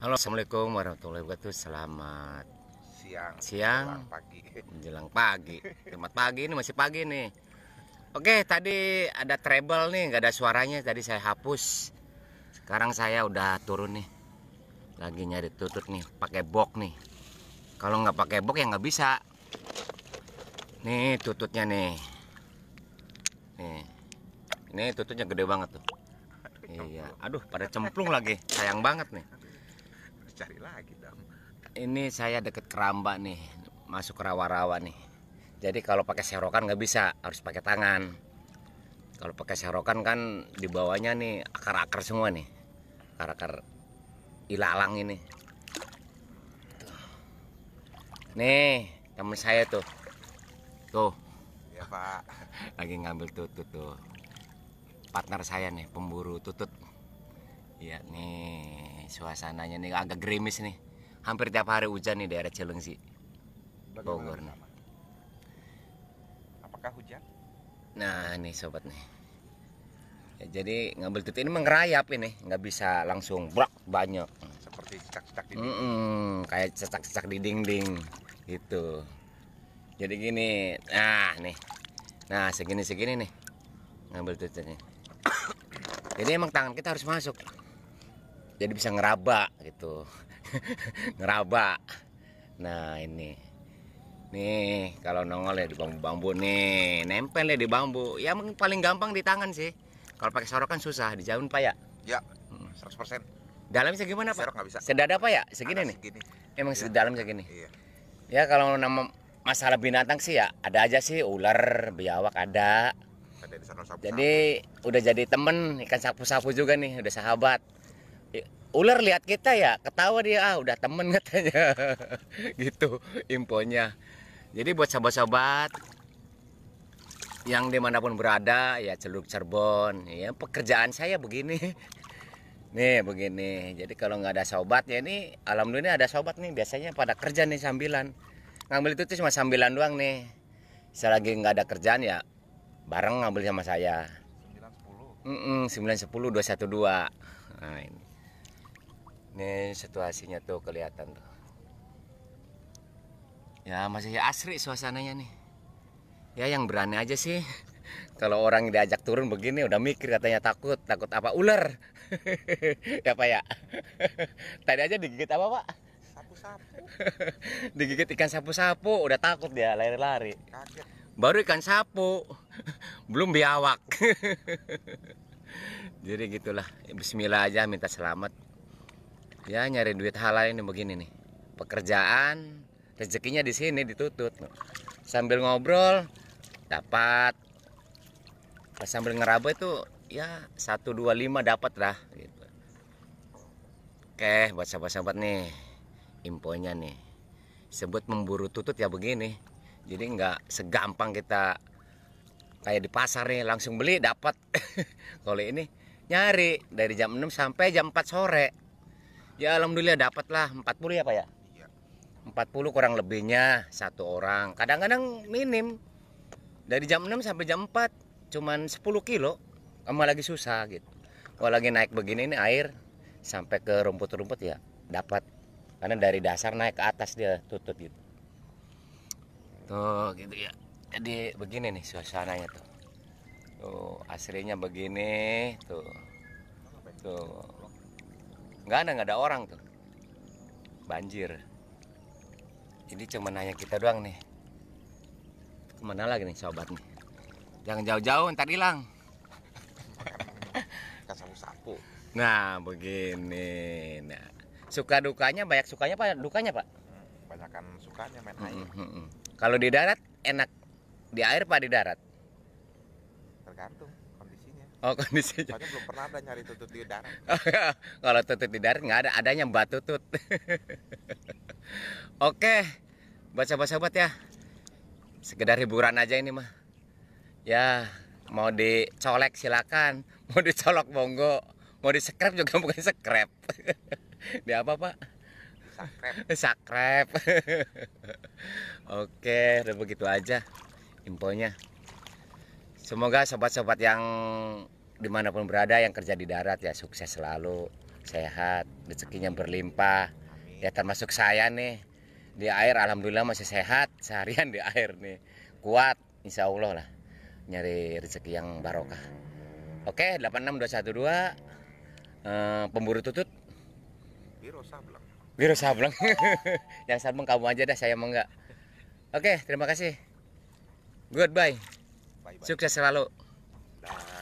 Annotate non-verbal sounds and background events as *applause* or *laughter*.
Halo, assalamualaikum warahmatullahi wabarakatuh. Selamat siang, siang, menjelang pagi, menjelang pagi. Selamat pagi ini masih pagi nih. Oke, tadi ada treble nih, nggak ada suaranya. Tadi saya hapus. Sekarang saya udah turun nih. Lagi nyari tutut nih, pakai box nih. Kalau nggak pakai box ya nggak bisa. Nih tututnya nih. Nih, ini tututnya gede banget tuh. Aduh, iya, aduh pada cemplung lagi, sayang banget nih cari lagi dong. Ini saya deket keramba nih, masuk ke rawa-rawa nih. Jadi kalau pakai serokan nggak bisa, harus pakai tangan. Kalau pakai serokan kan di bawahnya nih akar-akar semua nih, akar-akar ilalang ini. Nih, temen saya tuh. Tuh. Ya, Pak. Lagi ngambil tutut tuh. Partner saya nih, pemburu tutut. Iya nih suasananya nih agak gerimis nih. Hampir tiap hari hujan nih daerah Cilengsi. Bogor nih. Apakah hujan? Nah, nih sobat nih. Ya, jadi ngambil tutup ini mengerayap ini, nggak bisa langsung brak banyak. Seperti cecak-cecak di dinding. Mm -mm, kayak cecak-cecak di dinding gitu. Jadi gini, nah nih. Nah, segini-segini nih ngambil ini. Jadi emang tangan kita harus masuk jadi bisa ngeraba gitu *laughs* ngeraba nah ini nih kalau nongol ya di bambu-bambu nih nempel ya di bambu ya paling gampang di tangan sih kalau pakai sorok kan susah dijauhin pak ya ya 100% dalamnya gimana pak? nggak bisa. Sedada pak ya? Segini Anak nih? Segini. Emang ya. sedalam segini? Iya. Ya kalau nama masalah binatang sih ya ada aja sih ular, biawak ada. Ada di sapu -sapu. Jadi udah jadi temen ikan sapu-sapu juga nih, udah sahabat ular lihat kita ya ketawa dia ah udah temen *laughs* katanya gitu impornya jadi buat sahabat-sahabat yang dimanapun berada ya celup cerbon ya pekerjaan saya begini *laughs* nih begini jadi kalau nggak ada sobat ya ini alhamdulillah ada sobat nih biasanya pada kerja nih sambilan ngambil itu tuh cuma sambilan doang nih selagi nggak ada kerjaan ya bareng ngambil sama saya sembilan sepuluh dua satu dua nah ini ini situasinya tuh kelihatan tuh ya masih asri suasananya nih ya yang berani aja sih *laughs* kalau orang diajak turun begini udah mikir katanya takut takut apa ular *laughs* ya pak ya *laughs* tadi aja digigit apa pak sapu-sapu digigit ikan sapu-sapu udah takut dia lari-lari baru ikan sapu belum biawak jadi gitulah Bismillah aja minta selamat ya nyari duit halal ini begini nih pekerjaan rezekinya di sini ditutut sambil ngobrol dapat pas sambil ngeraba itu ya satu dua lima dapat lah gitu. Oke, buat sahabat-sahabat nih imponya nih. Sebut memburu tutut ya begini. Jadi nggak segampang kita kayak di pasar nih langsung beli dapat. *laughs* Kalau ini nyari dari jam 6 sampai jam 4 sore. Ya alhamdulillah dapat lah 40 ya Pak ya? Iya. 40 kurang lebihnya satu orang. Kadang-kadang minim. Dari jam 6 sampai jam 4 cuman 10 kilo. Emang lagi susah gitu. Kalau lagi naik begini ini air sampai ke rumput-rumput ya dapat. Karena dari dasar naik ke atas dia tutup gitu. Tuh gitu ya. Jadi begini nih suasananya tuh. Tuh aslinya begini tuh. Tuh nggak ada nggak ada orang tuh banjir ini cuma nanya kita doang nih kemana lagi nih sobat nih jangan jauh-jauh ntar hilang *laughs* kan sapu-sapu nah begini nah suka dukanya banyak sukanya pak dukanya pak banyakkan sukanya main air hmm, hmm, hmm. kalau di darat enak di air pak di darat tergantung kondisinya oh kondisinya Soalnya belum pernah ada nyari tutut di darat *laughs* kalau tutut di darat nggak ada adanya mbak tutut *laughs* oke buat sahabat-sahabat ya sekedar hiburan aja ini mah ya mau dicolek silakan *laughs* mau dicolok monggo mau di scrap juga bukan scrap. di apa pak sakrep sakrep oke udah begitu aja infonya Semoga sobat-sobat yang dimanapun berada yang kerja di darat ya sukses selalu, sehat, rezekinya berlimpah. Ya termasuk saya nih di air alhamdulillah masih sehat *laughs* seharian di air nih kuat insya Allah lah nyari rezeki yang barokah. Oke 86212 eh, pemburu tutut. Biro Sableng. Biro Sableng. *laughs* yang Sableng kamu aja dah saya mau enggak. Oke terima kasih. Goodbye. Sukses selalu. Dah.